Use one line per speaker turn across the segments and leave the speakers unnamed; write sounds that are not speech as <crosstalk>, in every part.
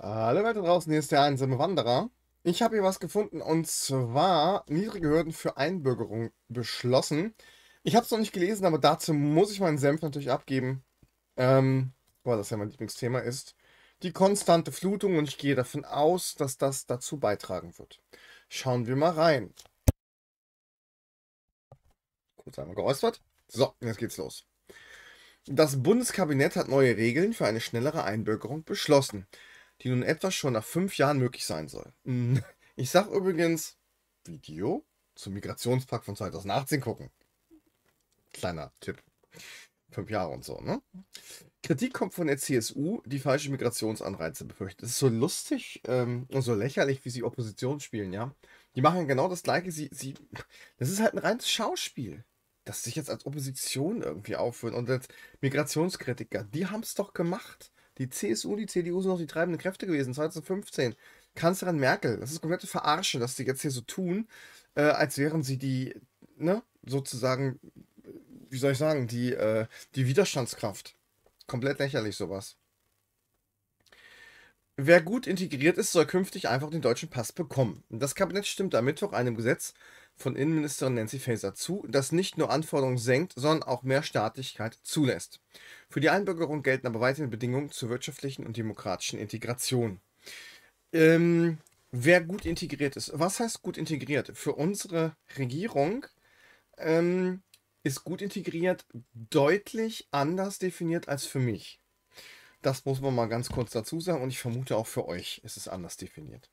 Hallo Leute draußen, hier ist der einsame Wanderer. Ich habe hier was gefunden und zwar niedrige Hürden für Einbürgerung beschlossen. Ich habe es noch nicht gelesen, aber dazu muss ich meinen Senf natürlich abgeben, ähm, weil das ja mein Lieblingsthema ist. Die konstante Flutung und ich gehe davon aus, dass das dazu beitragen wird. Schauen wir mal rein. Kurz einmal geäußert. So, jetzt geht's los. Das Bundeskabinett hat neue Regeln für eine schnellere Einbürgerung beschlossen die nun etwas schon nach fünf Jahren möglich sein soll. Mhm. Ich sag übrigens Video zum Migrationspakt von 2018 gucken. Kleiner Tipp. Fünf Jahre und so, ne? Kritik kommt von der CSU, die falsche Migrationsanreize befürchtet. Es ist so lustig ähm, und so lächerlich, wie sie Opposition spielen, ja? Die machen genau das Gleiche. Sie, sie, das ist halt ein reines Schauspiel dass sich jetzt als Opposition irgendwie aufführen und als Migrationskritiker. Die haben es doch gemacht die CSU und die CDU sind noch die treibenden Kräfte gewesen, 2015. Kanzlerin Merkel, das ist komplette Verarsche, dass sie jetzt hier so tun, äh, als wären sie die, ne, sozusagen, äh, wie soll ich sagen, die, äh, die Widerstandskraft. Komplett lächerlich sowas. Wer gut integriert ist, soll künftig einfach den deutschen Pass bekommen. Das Kabinett stimmt am Mittwoch einem Gesetz von Innenministerin Nancy Faeser zu, das nicht nur Anforderungen senkt, sondern auch mehr Staatlichkeit zulässt. Für die Einbürgerung gelten aber weiterhin Bedingungen zur wirtschaftlichen und demokratischen Integration. Ähm, wer gut integriert ist. Was heißt gut integriert? Für unsere Regierung ähm, ist gut integriert deutlich anders definiert als für mich. Das muss man mal ganz kurz dazu sagen und ich vermute auch für euch ist es anders definiert.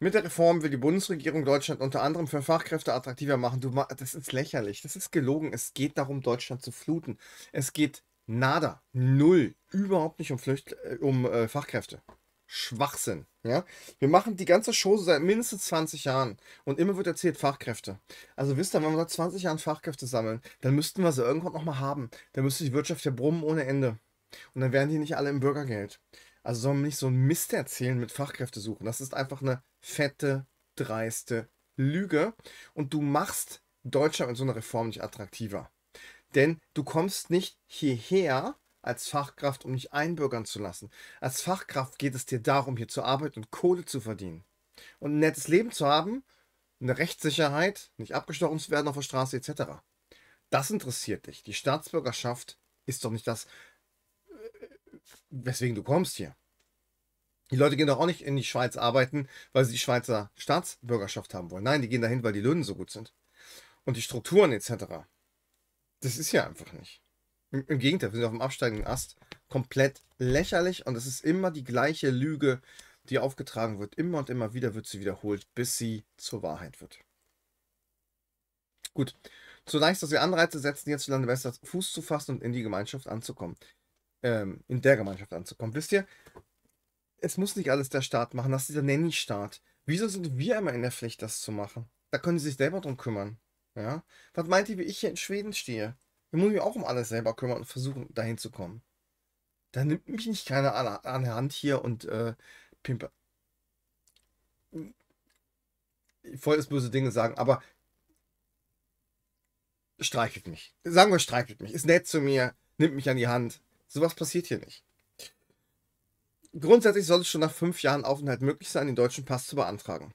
Mit der Reform will die Bundesregierung Deutschland unter anderem für Fachkräfte attraktiver machen. Du, das ist lächerlich. Das ist gelogen. Es geht darum, Deutschland zu fluten. Es geht nada, null, überhaupt nicht um, Flücht, äh, um äh, Fachkräfte. Schwachsinn. Ja? Wir machen die ganze Show seit mindestens 20 Jahren und immer wird erzählt Fachkräfte. Also wisst ihr, wenn wir seit 20 Jahren Fachkräfte sammeln, dann müssten wir sie irgendwann nochmal haben. Dann müsste die Wirtschaft ja brummen ohne Ende. Und dann wären die nicht alle im Bürgergeld. Also sollen wir nicht so einen Mist erzählen mit Fachkräfte suchen. Das ist einfach eine fette, dreiste Lüge und du machst Deutschland mit so einer Reform nicht attraktiver. Denn du kommst nicht hierher als Fachkraft, um dich einbürgern zu lassen. Als Fachkraft geht es dir darum, hier zu arbeiten und Kohle zu verdienen und ein nettes Leben zu haben, eine Rechtssicherheit, nicht abgestochen zu werden auf der Straße etc. Das interessiert dich. Die Staatsbürgerschaft ist doch nicht das, äh, weswegen du kommst hier. Die Leute gehen doch auch nicht in die Schweiz arbeiten, weil sie die Schweizer Staatsbürgerschaft haben wollen. Nein, die gehen dahin, weil die Löhne so gut sind. Und die Strukturen etc. Das ist ja einfach nicht. Im, im Gegenteil, wir sind auf dem absteigenden Ast. Komplett lächerlich und es ist immer die gleiche Lüge, die aufgetragen wird. Immer und immer wieder wird sie wiederholt, bis sie zur Wahrheit wird. Gut. Zunächst, dass wir Anreize setzen, jetzt hierzulande besser Fuß zu fassen und in die Gemeinschaft anzukommen. Ähm, in der Gemeinschaft anzukommen. Wisst ihr, es muss nicht alles der Staat machen, das ist der Nanny-Staat. Wieso sind wir immer in der Pflicht, das zu machen? Da können sie sich selber drum kümmern. Ja? Was meint ihr, wie ich hier in Schweden stehe? Wir müssen mich auch um alles selber kümmern und versuchen, dahin zu kommen. Da nimmt mich nicht keiner an, an der Hand hier und äh, Pimper. wollte das böse Dinge sagen, aber streichelt mich. Sagen wir, streichelt mich. Ist nett zu mir, nimmt mich an die Hand. Sowas passiert hier nicht grundsätzlich soll es schon nach fünf Jahren Aufenthalt möglich sein, den deutschen Pass zu beantragen.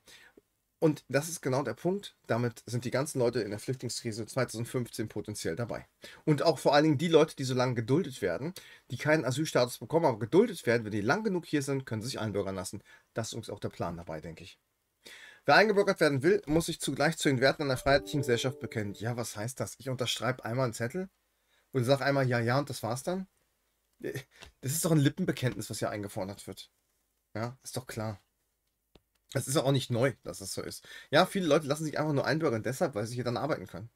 Und das ist genau der Punkt. Damit sind die ganzen Leute in der Flüchtlingskrise 2015 potenziell dabei. Und auch vor allen Dingen die Leute, die so lange geduldet werden, die keinen Asylstatus bekommen, aber geduldet werden, wenn die lang genug hier sind, können sie sich einbürgern lassen. Das ist uns auch der Plan dabei, denke ich. Wer eingebürgert werden will, muss sich zugleich zu den Werten einer freiheitlichen Gesellschaft bekennen. Ja, was heißt das? Ich unterschreibe einmal einen Zettel und sage einmal Ja, ja und das war's dann? Das ist doch ein Lippenbekenntnis, was hier eingefordert wird. Ja, ist doch klar. Es ist auch nicht neu, dass das so ist. Ja, viele Leute lassen sich einfach nur einbürgern, deshalb, weil sie hier dann arbeiten können.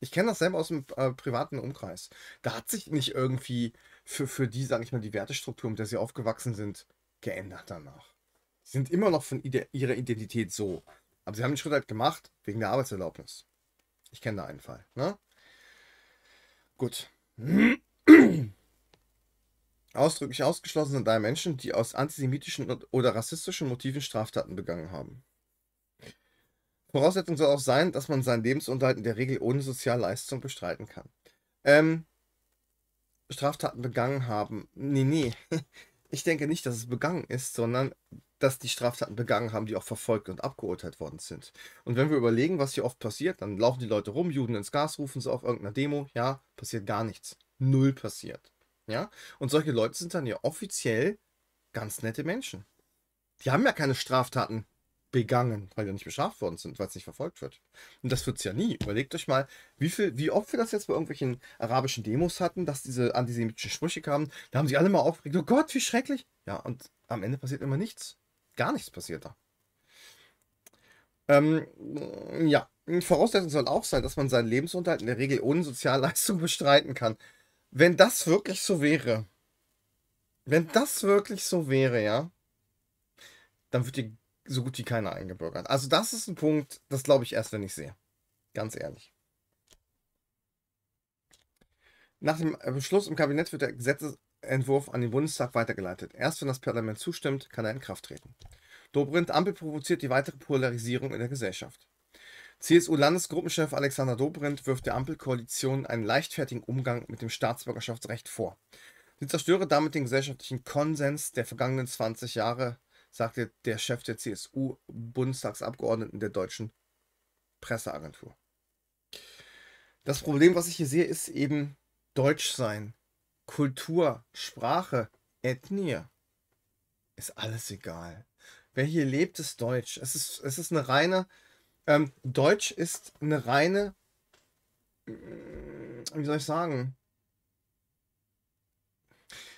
Ich kenne das selber aus dem äh, privaten Umkreis. Da hat sich nicht irgendwie für, für die, sage ich mal, die Wertestruktur, mit der sie aufgewachsen sind, geändert danach. Sie sind immer noch von ide ihrer Identität so. Aber sie haben den Schritt halt gemacht, wegen der Arbeitserlaubnis. Ich kenne da einen Fall. Ne? Gut ausdrücklich ausgeschlossen sind alle Menschen, die aus antisemitischen oder rassistischen Motiven Straftaten begangen haben. Voraussetzung soll auch sein, dass man seinen Lebensunterhalt in der Regel ohne Sozialleistung bestreiten kann. Ähm, Straftaten begangen haben. Nee, nee. <laughs> Ich denke nicht, dass es begangen ist, sondern dass die Straftaten begangen haben, die auch verfolgt und abgeurteilt worden sind. Und wenn wir überlegen, was hier oft passiert, dann laufen die Leute rum, Juden ins Gas, rufen sie auf irgendeiner Demo. Ja, passiert gar nichts. Null passiert. Ja? Und solche Leute sind dann ja offiziell ganz nette Menschen. Die haben ja keine Straftaten begangen, weil die nicht bestraft worden sind, weil es nicht verfolgt wird. Und das wird es ja nie. Überlegt euch mal, wie, viel, wie oft wir das jetzt bei irgendwelchen arabischen Demos hatten, dass diese antisemitischen Sprüche kamen. Da haben sich alle mal aufgeregt, oh Gott, wie schrecklich. Ja, und am Ende passiert immer nichts. Gar nichts passiert da. Ähm, ja, Voraussetzung soll auch sein, dass man seinen Lebensunterhalt in der Regel ohne Sozialleistung <laughs> bestreiten kann. Wenn das wirklich so wäre, wenn das wirklich so wäre, ja, dann wird dir so gut wie keiner eingebürgert. Also das ist ein Punkt, das glaube ich erst, wenn ich sehe. Ganz ehrlich. Nach dem äh, Beschluss im Kabinett wird der Gesetzentwurf an den Bundestag weitergeleitet. Erst wenn das Parlament zustimmt, kann er in Kraft treten. Dobrindt Ampel provoziert die weitere Polarisierung in der Gesellschaft. CSU-Landesgruppenchef Alexander Dobrindt wirft der Ampelkoalition einen leichtfertigen Umgang mit dem Staatsbürgerschaftsrecht vor. Sie zerstöre damit den gesellschaftlichen Konsens der vergangenen 20 Jahre, sagte der Chef der CSU-Bundestagsabgeordneten der deutschen Presseagentur. Das Problem, was ich hier sehe, ist eben Deutschsein, Kultur, Sprache, Ethnie. Ist alles egal. Wer hier lebt, ist deutsch. Es ist, es ist eine reine ähm, Deutsch ist eine reine, mm, wie soll ich sagen?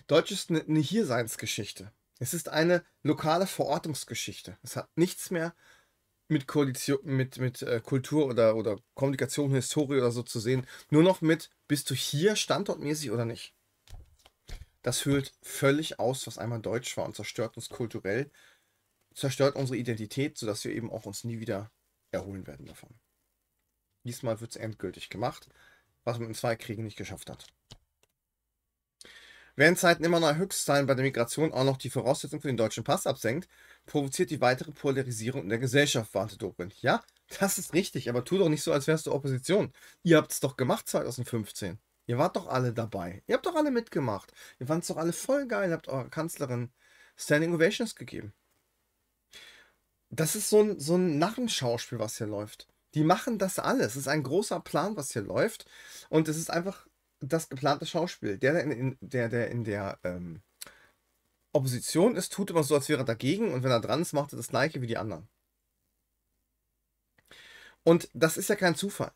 Deutsch ist eine, eine Hierseinsgeschichte. Es ist eine lokale Verortungsgeschichte. Es hat nichts mehr mit, Koalition, mit, mit äh, Kultur oder, oder Kommunikation, Historie oder so zu sehen. Nur noch mit, bist du hier standortmäßig oder nicht? Das hüllt völlig aus, was einmal deutsch war und zerstört uns kulturell, zerstört unsere Identität, sodass wir eben auch uns nie wieder erholen werden davon. Diesmal wird es endgültig gemacht, was man in zwei Kriegen nicht geschafft hat. Während Zeiten immer neuer Höchstzahlen bei der Migration auch noch die Voraussetzung für den deutschen Pass absenkt, provoziert die weitere Polarisierung in der Gesellschaft, warnte Dobrin. Ja, das ist richtig, aber tu doch nicht so, als wärst du Opposition. Ihr habt es doch gemacht 2015. Ihr wart doch alle dabei. Ihr habt doch alle mitgemacht. Ihr fand es doch alle voll geil, habt eurer Kanzlerin Standing Ovations gegeben das ist so ein, so ein Narrenschauspiel, was hier läuft. Die machen das alles. Es ist ein großer Plan, was hier läuft. Und es ist einfach das geplante Schauspiel. Der, der in, der, der, in der ähm, Opposition ist, tut immer so, als wäre er dagegen. Und wenn er dran ist, macht er das Gleiche wie die anderen. Und das ist ja kein Zufall.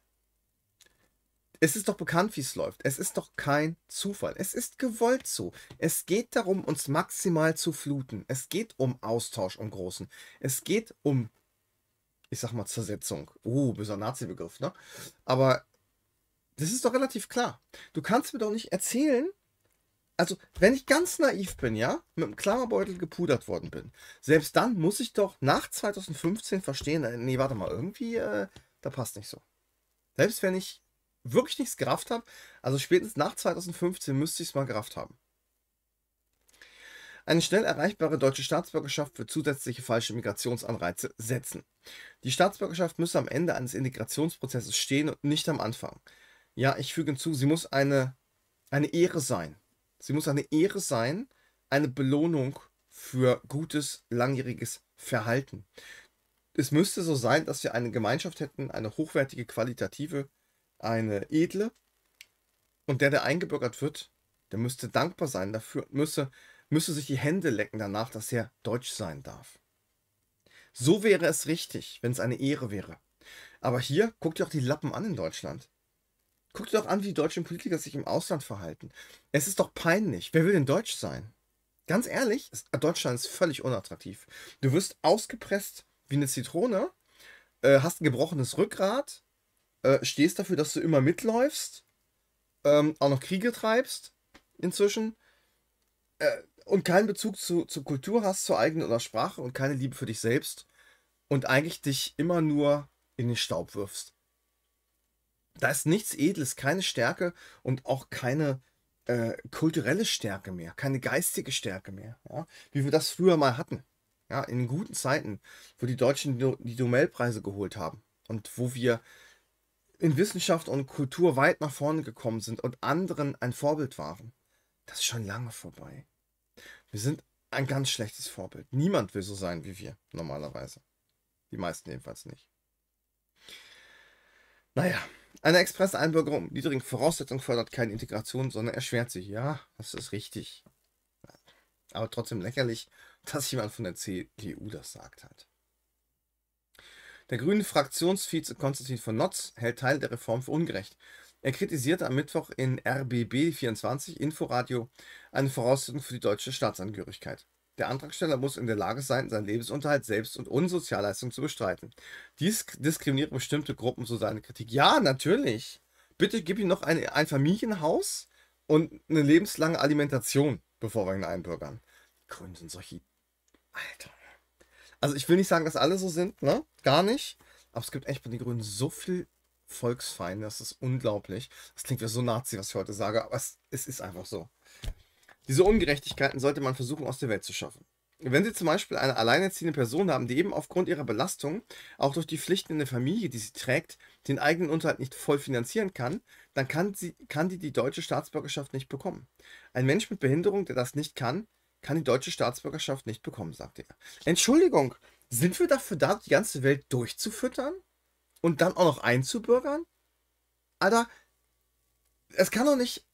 Es ist doch bekannt, wie es läuft. Es ist doch kein Zufall. Es ist gewollt so. Es geht darum, uns maximal zu fluten. Es geht um Austausch im Großen. Es geht um, ich sag mal, Zersetzung. Uh, böser Nazi-Begriff, ne? Aber das ist doch relativ klar. Du kannst mir doch nicht erzählen, also wenn ich ganz naiv bin, ja, mit einem Klammerbeutel gepudert worden bin, selbst dann muss ich doch nach 2015 verstehen, äh, nee, warte mal, irgendwie, äh, da passt nicht so. Selbst wenn ich wirklich nichts gerafft habe. Also spätestens nach 2015 müsste ich es mal gerafft haben. Eine schnell erreichbare deutsche Staatsbürgerschaft wird zusätzliche falsche Migrationsanreize setzen. Die Staatsbürgerschaft müsse am Ende eines Integrationsprozesses stehen und nicht am Anfang. Ja, ich füge hinzu, sie muss eine, eine Ehre sein. Sie muss eine Ehre sein, eine Belohnung für gutes, langjähriges Verhalten. Es müsste so sein, dass wir eine Gemeinschaft hätten, eine hochwertige, qualitative eine edle. Und der, der eingebürgert wird, der müsste dankbar sein dafür, müsste, müsste sich die Hände lecken danach, dass er deutsch sein darf. So wäre es richtig, wenn es eine Ehre wäre. Aber hier, guckt ihr auch die Lappen an in Deutschland. Guckt ihr doch an, wie die deutschen Politiker sich im Ausland verhalten. Es ist doch peinlich. Wer will denn deutsch sein? Ganz ehrlich, Deutschland ist völlig unattraktiv. Du wirst ausgepresst wie eine Zitrone, äh, hast ein gebrochenes Rückgrat, äh, stehst dafür, dass du immer mitläufst, ähm, auch noch Kriege treibst inzwischen äh, und keinen Bezug zu, zur Kultur hast, zur eigenen oder Sprache und keine Liebe für dich selbst und eigentlich dich immer nur in den Staub wirfst. Da ist nichts Edles, keine Stärke und auch keine äh, kulturelle Stärke mehr, keine geistige Stärke mehr, ja? wie wir das früher mal hatten. Ja, in guten Zeiten, wo die Deutschen die Nobelpreise geholt haben und wo wir in Wissenschaft und Kultur weit nach vorne gekommen sind und anderen ein Vorbild waren, das ist schon lange vorbei. Wir sind ein ganz schlechtes Vorbild. Niemand will so sein wie wir, normalerweise. Die meisten jedenfalls nicht. Naja, eine Express-Einbürgerung mit niedrigen Voraussetzungen fördert keine Integration, sondern erschwert sie. Ja, das ist richtig. Aber trotzdem lächerlich, <laughs> dass jemand von der CDU das sagt halt. Der grüne Fraktionsvize Konstantin von Notz hält Teile der Reform für ungerecht. Er kritisierte am Mittwoch in RBB24 Inforadio eine Voraussetzung für die deutsche Staatsangehörigkeit. Der Antragsteller muss in der Lage sein, seinen Lebensunterhalt selbst und ohne Sozialleistung zu bestreiten. Dies diskriminiert bestimmte Gruppen, so seine Kritik. Ja, natürlich. Bitte gib ihm noch ein, ein Familienhaus und eine lebenslange Alimentation, bevor wir ihn einbürgern. Gründen solche. Alter. Also ich will nicht sagen, dass alle so sind, ne? Gar nicht. Aber es gibt echt bei den Grünen so viel Volksfeinde, das ist unglaublich. Das klingt ja so Nazi, was ich heute sage, aber es, es ist einfach so. Diese Ungerechtigkeiten sollte man versuchen, aus der Welt zu schaffen. Wenn Sie zum Beispiel eine alleinerziehende Person haben, die eben aufgrund ihrer Belastung, auch durch die Pflichten in der Familie, die sie trägt, den eigenen Unterhalt nicht voll finanzieren kann, dann kann, sie, kann die die deutsche Staatsbürgerschaft nicht bekommen. Ein Mensch mit Behinderung, der das nicht kann, kann die deutsche Staatsbürgerschaft nicht bekommen, sagte er. Entschuldigung, sind wir dafür da, die ganze Welt durchzufüttern? Und dann auch noch einzubürgern? Alter, es kann doch nicht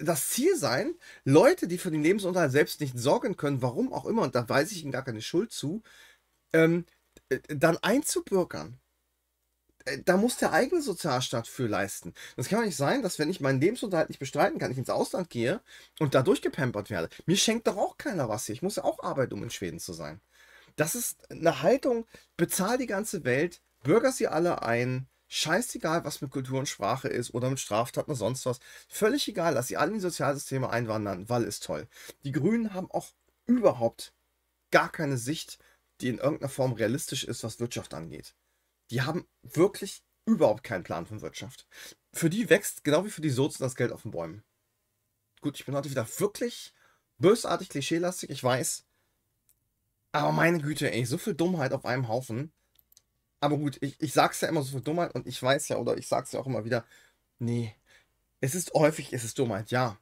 das Ziel sein, Leute, die für den Lebensunterhalt selbst nicht sorgen können, warum auch immer, und da weise ich ihnen gar keine Schuld zu, ähm, äh, dann einzubürgern. Äh, da muss der eigene Sozialstaat für leisten. Das kann doch nicht sein, dass wenn ich meinen Lebensunterhalt nicht bestreiten kann, ich ins Ausland gehe und dadurch gepampert werde. Mir schenkt doch auch keiner was hier. Ich muss ja auch arbeiten, um in Schweden zu sein. Das ist eine Haltung, bezahl die ganze Welt, bürger sie alle ein, scheißegal, was mit Kultur und Sprache ist oder mit Straftaten oder sonst was. Völlig egal, dass sie alle in die Sozialsysteme einwandern, weil ist toll. Die Grünen haben auch überhaupt gar keine Sicht, die in irgendeiner Form realistisch ist, was Wirtschaft angeht die haben wirklich überhaupt keinen Plan von Wirtschaft. Für die wächst, genau wie für die Sozen, das Geld auf den Bäumen. Gut, ich bin heute wieder wirklich bösartig klischeelastig, ich weiß. Aber meine Güte, ey, so viel Dummheit auf einem Haufen. Aber gut, ich, ich sag's ja immer so viel Dummheit und ich weiß ja, oder ich sag's ja auch immer wieder, nee, es ist häufig, es ist Dummheit, ja.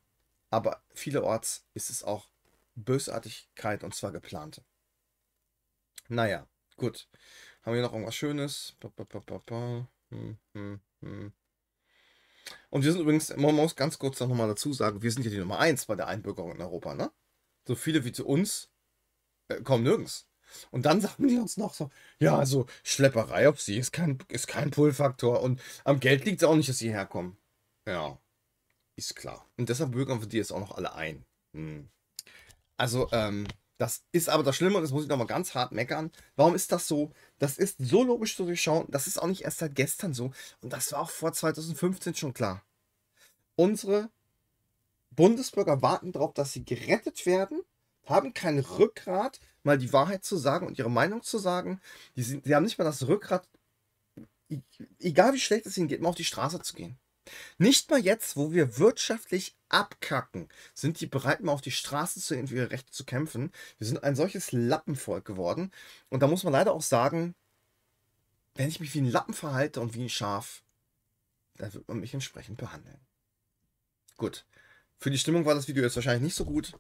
Aber vielerorts ist es auch Bösartigkeit und zwar geplante. Naja, gut. Haben wir noch irgendwas Schönes? Hm, hm, hm. Und wir sind übrigens, man muss ganz kurz noch mal dazu sagen, wir sind ja die Nummer 1 bei der Einbürgerung in Europa, ne? So viele wie zu uns äh, kommen nirgends. Und dann sagen die uns noch so, ja, also Schlepperei auf sie ist kein, ist kein Pull-Faktor und am Geld liegt es auch nicht, dass sie herkommen. Ja, ist klar. Und deshalb bürgern wir die jetzt auch noch alle ein. Hm. Also, ähm, das ist aber das Schlimme, und das muss ich nochmal ganz hart meckern. Warum ist das so? Das ist so logisch zu durchschauen. Das ist auch nicht erst seit gestern so. Und das war auch vor 2015 schon klar. Unsere Bundesbürger warten darauf, dass sie gerettet werden, haben kein Rückgrat, mal die Wahrheit zu sagen und ihre Meinung zu sagen. Die, sind, die haben nicht mal das Rückgrat, e-, egal wie schlecht es ihnen geht, mal auf die Straße zu gehen. Nicht mal jetzt, wo wir wirtschaftlich abkacken, sind die bereit, mal auf die Straße zu gehen, für ihre Rechte zu kämpfen. Wir sind ein solches Lappenvolk geworden. Und da muss man leider auch sagen, wenn ich mich wie ein Lappen verhalte und wie ein Schaf, dann wird man mich entsprechend behandeln. Gut. Für die Stimmung war das Video jetzt wahrscheinlich nicht so gut,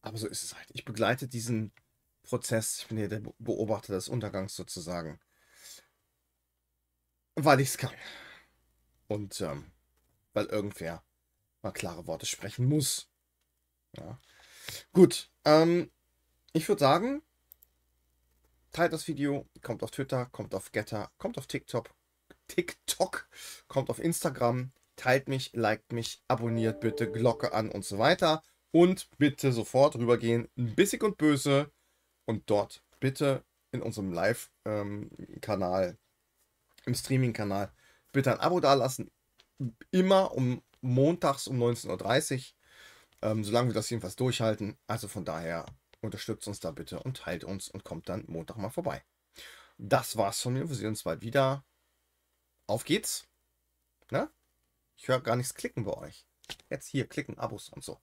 aber so ist es halt. Ich begleite diesen Prozess, ich bin hier der Beobachter des Untergangs sozusagen, weil ich es kann. Und ähm, weil irgendwer mal klare Worte sprechen muss. Ja. Gut, ähm, ich würde sagen, teilt das Video, kommt auf Twitter, kommt auf Getter, kommt auf TikTok, TikTok, kommt auf Instagram, teilt mich, liked mich, abonniert bitte, Glocke an und so weiter. Und bitte sofort rübergehen, bissig und böse. Und dort bitte in unserem Live-Kanal, ähm, im Streaming-Kanal, bitte ein Abo dalassen. Immer um montags um 19.30 Uhr. Ähm, solange wir das jedenfalls durchhalten. Also von daher unterstützt uns da bitte und teilt uns und kommt dann Montag mal vorbei. Das war's von mir. Wir sehen uns bald wieder. Auf geht's. Na? Ne? Ich höre gar nichts klicken bei euch. Jetzt hier klicken, Abos und so.